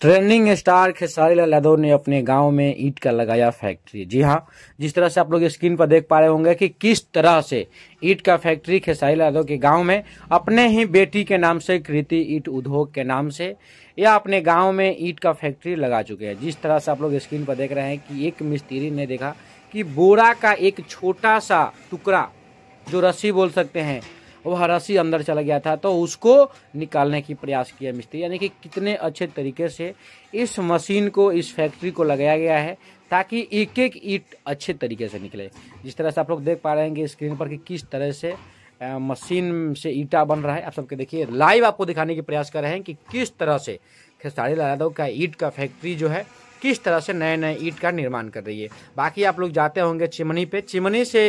trending star Khesari Lal Yadav ने अपने गांव में ईंट का लगाया फैक्ट्री जी हाँ जिस तरह से आप लोग स्क्रीन पर देख पा रहे होंगे कि किस तरह से ईट का फैक्ट्री खेसारी लाल यादव के गांव में अपने ही बेटी के नाम से कृति ईट उद्योग के नाम से या अपने गांव में ईट का फैक्ट्री लगा चुके हैं जिस तरह से आप लोग स्क्रीन पर देख रहे हैं कि एक मिस्त्री ने देखा कि बोरा का एक छोटा सा टुकड़ा जो रस्सी बोल सकते हैं वह हरसी अंदर चला गया था तो उसको निकालने की प्रयास किया मिस्त्री यानी कि कितने अच्छे तरीके से इस मशीन को इस फैक्ट्री को लगाया गया है ताकि एक एक ईट अच्छे तरीके से निकले जिस तरह से आप लोग देख पा रहे हैं कि स्क्रीन पर कि किस तरह से मशीन से ईटा बन रहा है आप सबके देखिए लाइव आपको दिखाने की प्रयास कर रहे हैं कि किस तरह से खेसारी लाल यादव का ईट का फैक्ट्री जो है किस तरह से नए नए ईट का निर्माण कर रही है बाकी आप लोग जाते होंगे चिमनी पे चिमनी से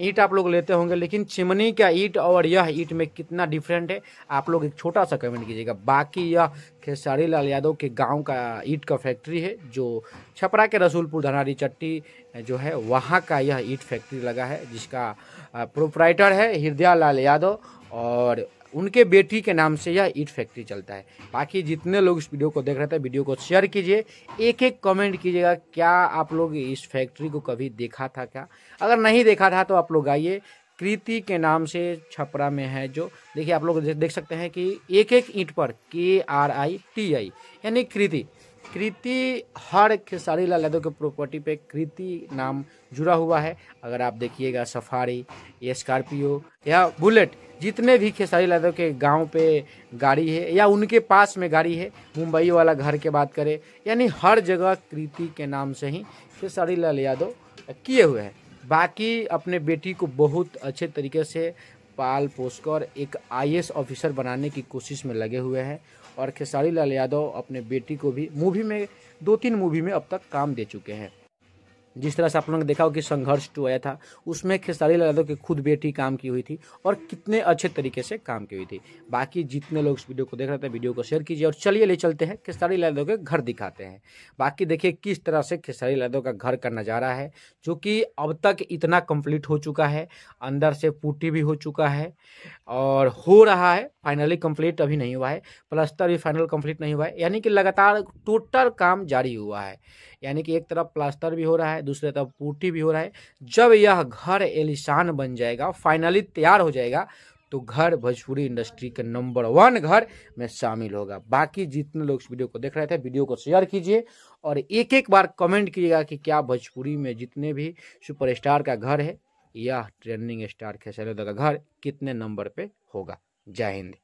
ईट आप लोग लेते होंगे लेकिन चिमनी का ईट और यह ईट में कितना डिफरेंट है आप लोग एक छोटा सा कमेंट कीजिएगा बाकी यह खेसारी लाल यादव के गांव का ईट का फैक्ट्री है जो छपरा के रसूलपुर धनारी चट्टी जो है वहाँ का यह ईट फैक्ट्री लगा है जिसका प्रोपराइटर है हृदया लाल यादव और उनके बेटी के नाम से यह ईट फैक्ट्री चलता है बाकी जितने लोग इस वीडियो को देख रहे थे वीडियो को शेयर कीजिए एक एक कमेंट कीजिएगा क्या आप लोग इस फैक्ट्री को कभी देखा था क्या अगर नहीं देखा था तो आप लोग आइए कृति के नाम से छपरा में है जो देखिए आप लोग देख सकते हैं कि एक एक ईंट पर के आर आई टी आई यानी कृति कृति हर खेसारी लाल यादव के प्रॉपर्टी पे कृति नाम जुड़ा हुआ है अगर आप देखिएगा सफारी या स्कॉर्पियो या बुलेट जितने भी खेसारी यादव के गांव पे गाड़ी है या उनके पास में गाड़ी है मुंबई वाला घर के बात करें यानी हर जगह कृति के नाम से ही खेसारी लाल यादव किए हुए हैं बाकी अपने बेटी को बहुत अच्छे तरीके से पाल पोसकर एक आई ऑफिसर बनाने की कोशिश में लगे हुए हैं और खेसारी लाल यादव अपने बेटी को भी मूवी में दो तीन मूवी में अब तक काम दे चुके हैं जिस तरह से आप लोगों ने देखा हो कि संघर्ष टू आया था उसमें खेसारी लाल यादव की खुद बेटी काम की हुई थी और कितने अच्छे तरीके से काम की हुई थी बाकी जितने लोग इस वीडियो को देख रहे थे वीडियो को शेयर कीजिए और चलिए ले चलते हैं खेसारी लाल यादव के घर दिखाते हैं बाकी देखिए किस तरह से खेसारी लाल यादव का घर का नज़ारा है जो कि अब तक इतना कम्प्लीट हो चुका है अंदर से पुट्टी भी हो चुका है और हो रहा है फाइनली कम्प्लीट अभी नहीं हुआ है प्लस्तर भी फाइनल कम्प्लीट नहीं हुआ है यानी कि लगातार टोटल काम जारी हुआ है यानी कि एक तरफ प्लास्टर भी हो रहा है है दूसरे तरफ पूर्ति भी हो रहा है जब यह घर एलिशान बन जाएगा फाइनली तैयार हो जाएगा तो घर भोजपुरी इंडस्ट्री के नंबर वन घर में शामिल होगा बाकी जितने लोग इस वीडियो को देख रहे थे वीडियो को शेयर कीजिए और एक एक बार कमेंट कीजिएगा कि क्या भोजपुरी में जितने भी सुपरस्टार का घर है यह ट्रेंडिंग स्टार खेसरोदा का घर कितने नंबर पे होगा जय हिंद